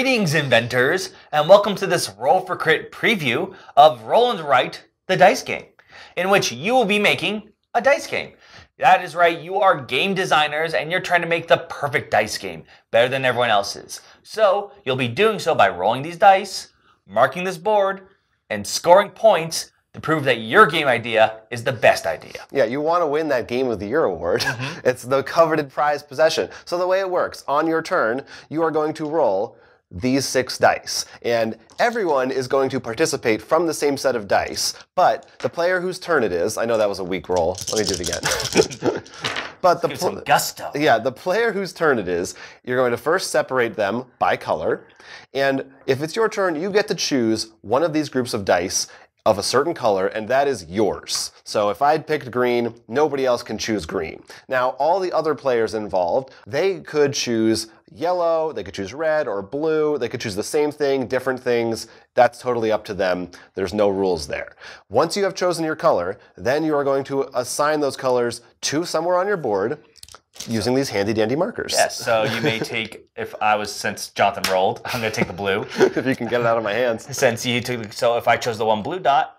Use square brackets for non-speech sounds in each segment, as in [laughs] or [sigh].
Greetings, inventors, and welcome to this Roll for Crit preview of Roland Wright, the Dice Game, in which you will be making a dice game. That is right, you are game designers and you're trying to make the perfect dice game, better than everyone else's. So, you'll be doing so by rolling these dice, marking this board, and scoring points to prove that your game idea is the best idea. Yeah, you want to win that Game of the Year award. Mm-hmm. [laughs] it's the coveted prize possession. So the way it works, on your turn, you are going to roll these six dice. And everyone is going to participate from the same set of dice, but the player whose turn it is, I know that was a weak roll. Let me do it again. [laughs] but the some gusto. Yeah, the player whose turn it is, you're going to first separate them by color. And if it's your turn, you get to choose one of these groups of dice of a certain color, and that is yours. So if I'd picked green, nobody else can choose green. Now, all the other players involved, they could choose yellow, they could choose red or blue, they could choose the same thing, different things. That's totally up to them. There's no rules there. Once you have chosen your color, then you are going to assign those colors to somewhere on your board, using these handy dandy markers. Yes. So you may take, if I was, since Jonathan rolled, [laughs] I'm going to take the blue. if you can get it out of my hands. Since you took, so if I chose the one blue dot,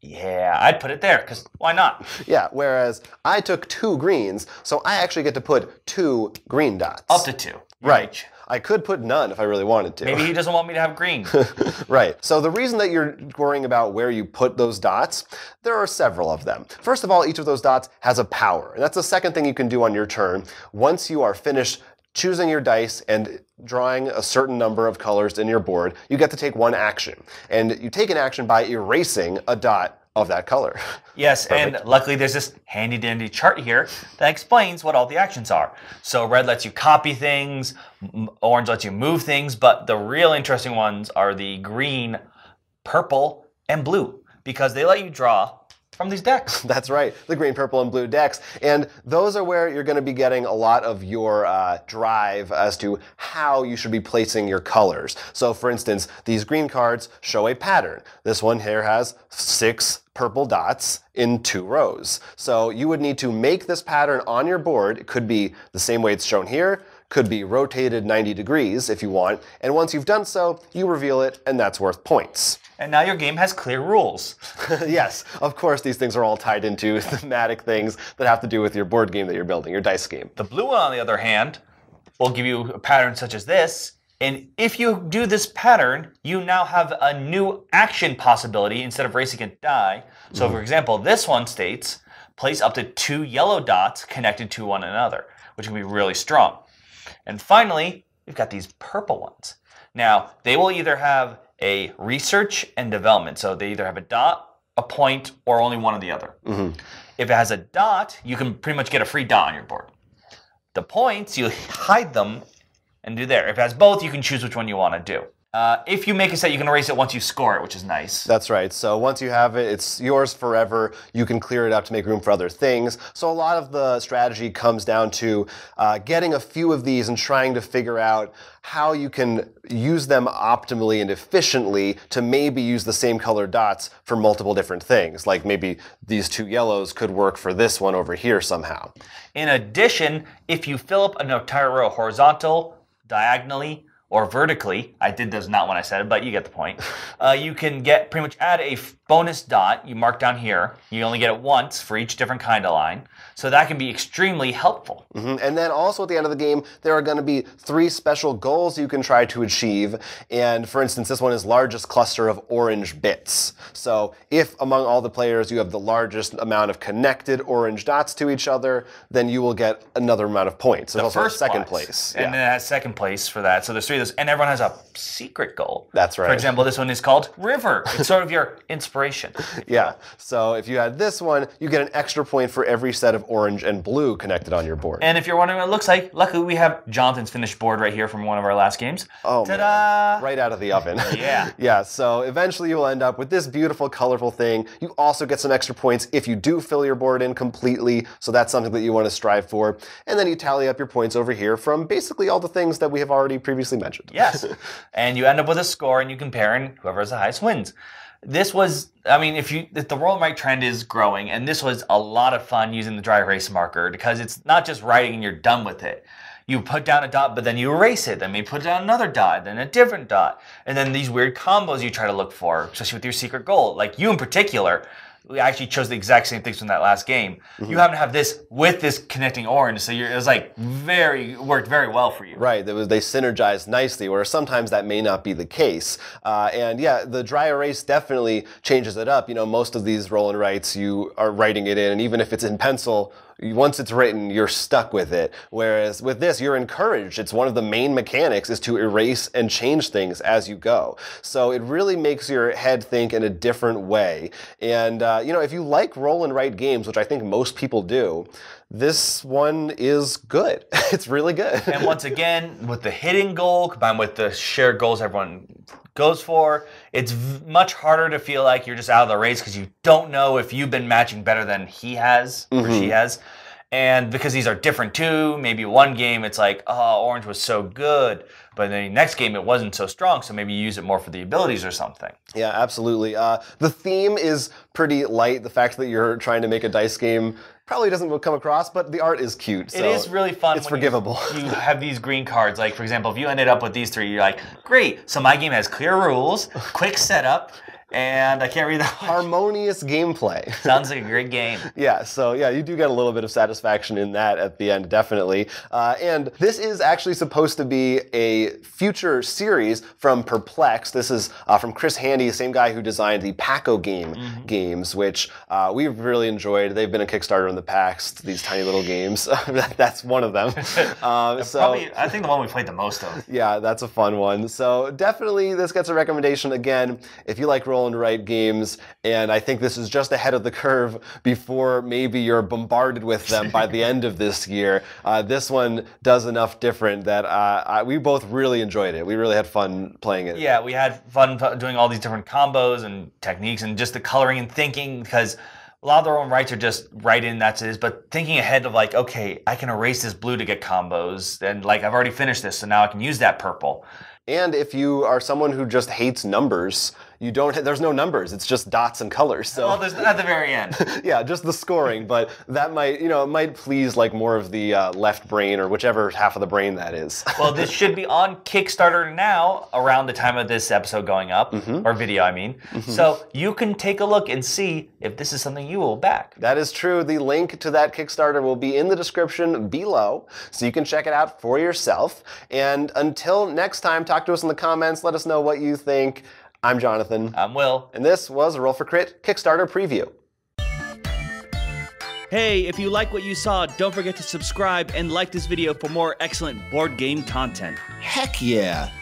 yeah, I'd put it there because why not? Yeah, whereas I took two greens, so I actually get to put two green dots. Up to two. Right. Each. I could put none if I really wanted to. Maybe he doesn't want me to have green. [laughs] right. So the reason that you're worrying about where you put those dots, there are several of them. First of all, each of those dots has a power. And that's the second thing you can do on your turn once you are finished choosing your dice and drawing a certain number of colors in your board, you get to take one action. And you take an action by erasing a dot of that color. [laughs] Yes, Perfect. and luckily there's this handy dandy chart here that explains what all the actions are. So red lets you copy things, orange lets you move things, but the real interesting ones are the green, purple, and blue because they let you draw from these decks. [laughs] That's right, the green, purple, and blue decks. And those are where you're going to be getting a lot of your uh, drive as to how you should be placing your colors. So, for instance, these green cards show a pattern. This one here has six purple dots in two rows. So you would need to make this pattern on your board. It could be the same way it's shown here, could be rotated 90 degrees if you want, and once you've done so, you reveal it, and that's worth points. And now your game has clear rules. [laughs] yes, of course, these things are all tied into [laughs] thematic things that have to do with your board game that you're building, your dice game. The blue one, on the other hand, will give you a pattern such as this. And if you do this pattern, you now have a new action possibility instead of racing a die. So, mm for mm-hmm. example, this one states place up to two yellow dots connected to one another, which can be really strong. And finally, we've got these purple ones. Now, they will either have a research and development. So they either have a dot, a point, or only one or the other. Mm-hmm. If it has a dot, you can pretty much get a free dot on your board. The points, you hide them and do there. If it has both, you can choose which one you want to do. Uh, if you make a set, you can erase it once you score it, which is nice. That's right. So once you have it, it's yours forever. You can clear it up to make room for other things. So a lot of the strategy comes down to uh, getting a few of these and trying to figure out how you can use them optimally and efficiently to maybe use the same color dots for multiple different things. Like maybe these two yellows could work for this one over here somehow. In addition, if you fill up an entire row horizontal, diagonally, or vertically. I did those not when I said it, but you get the point. [laughs] Uh, you can get pretty much add a bonus dot you mark down here. You only get it once for each different kind of line. So that can be extremely helpful. Mm-hmm. And then also at the end of the game, there are going to be three special goals you can try to achieve. And for instance, this one is largest cluster of orange bits. So if among all the players you have the largest amount of connected orange dots to each other, then you will get another amount of points. So the also first second place. place. And yeah. then that second place for that. So there's three of those. And everyone has a secret goal. That's right. For example, this one is called River. [laughs] It's sort of your inspiration inspiration. [laughs] yeah. So if you add this one, you get an extra point for every set of orange and blue connected on your board. And if you're wondering what it looks like, luckily we have Jonathan's finished board right here from one of our last games. Oh, ta-da! Man. Right out of the oven. [laughs] yeah. [laughs] yeah. So eventually you'll end up with this beautiful, colorful thing. You also get some extra points if you do fill your board in completely. So that's something that you want to strive for. And then you tally up your points over here from basically all the things that we have already previously mentioned. Yes. and you end up with a score and you compare, and whoever has the highest wins this was i mean if you if the roll and write trend is growing and this was a lot of fun using the dry erase marker because it's not just writing and you're done with it you put down a dot but then you erase it then you put down another dot then a different dot and then these weird combos you try to look for especially with your secret goal like you in particular we actually chose the exact same things from that last game. Mm-hmm. You happen to have this with this connecting orange, so you're, it was like very worked very well for you. Right, was, they synergized nicely, where sometimes that may not be the case. Uh, and yeah, the dry erase definitely changes it up. You know, most of these roll and writes, you are writing it in, and even if it's in pencil, once it's written, you're stuck with it. Whereas with this, you're encouraged. It's one of the main mechanics is to erase and change things as you go. So it really makes your head think in a different way. And uh, you know, if you like roll and write games, which I think most people do, this one is good. [laughs] it's really good. and once again, with the hidden goal combined with the shared goals everyone goes for. It's v- much harder to feel like you're just out of the race because you don't know if you've been matching better than he has mm-hmm. or she mm-hmm. has. And because these are different too, maybe one game it's like, oh, orange was so good, but then the next game it wasn't so strong, so maybe you use it more for the abilities or something. Yeah, absolutely. Uh, the theme is pretty light. The fact that you're trying to make a dice game probably doesn't come across, but the art is cute. So it is really fun. It's forgivable. You, you, have these green cards. Like, for example, if you ended up with these three, you're like, great. So my game has clear rules, quick setup, and I can't read that. Much. Harmonious gameplay. [laughs] Sounds like a great game. yeah, so yeah, you do get a little bit of satisfaction in that at the end, definitely. Uh, and this is actually supposed to be a future series from Perplex. This is uh, from Chris Handy, same guy who designed the Paco game mm -hmm. games, which uh, we've really enjoyed. They've been a Kickstarter in the past. These tiny little games. [laughs] that's one of them. Um, [laughs] so Probably, I think the one we played the most of. Yeah, that's a fun one. So definitely, this gets a recommendation again. If you like role. Own right games, and I think this is just ahead of the curve before maybe you're bombarded with them by the end of this year. Uh, this one does enough different that uh, I, we both really enjoyed it. We really had fun playing it. Yeah, we had fun doing all these different combos and techniques, and just the coloring and thinking because a lot of their own rights are just right in that's it is but thinking ahead of like okay i can erase this blue to get combos and like i've already finished this so now i can use that purple and if you are someone who just hates numbers, you don't. There's no numbers. It's just dots and colors. So well, there's at the very end. [laughs] yeah, just the scoring. but that might, you know, it might please like more of the uh, left brain or whichever half of the brain that is. [laughs] well, this should be on Kickstarter now, around the time of this episode going up mm -hmm. or video, I mean. Mm -hmm. So you can take a look and see if this is something you will back. That is true. The link to that Kickstarter will be in the description below, so you can check it out for yourself. And until next time. Talk to us in the comments. Let us know what you think. I'm Jonathan. I'm Will. And this was a Roll for Crit Kickstarter preview. Hey, if you like what you saw, don't forget to subscribe and like this video for more excellent board game content. Heck yeah!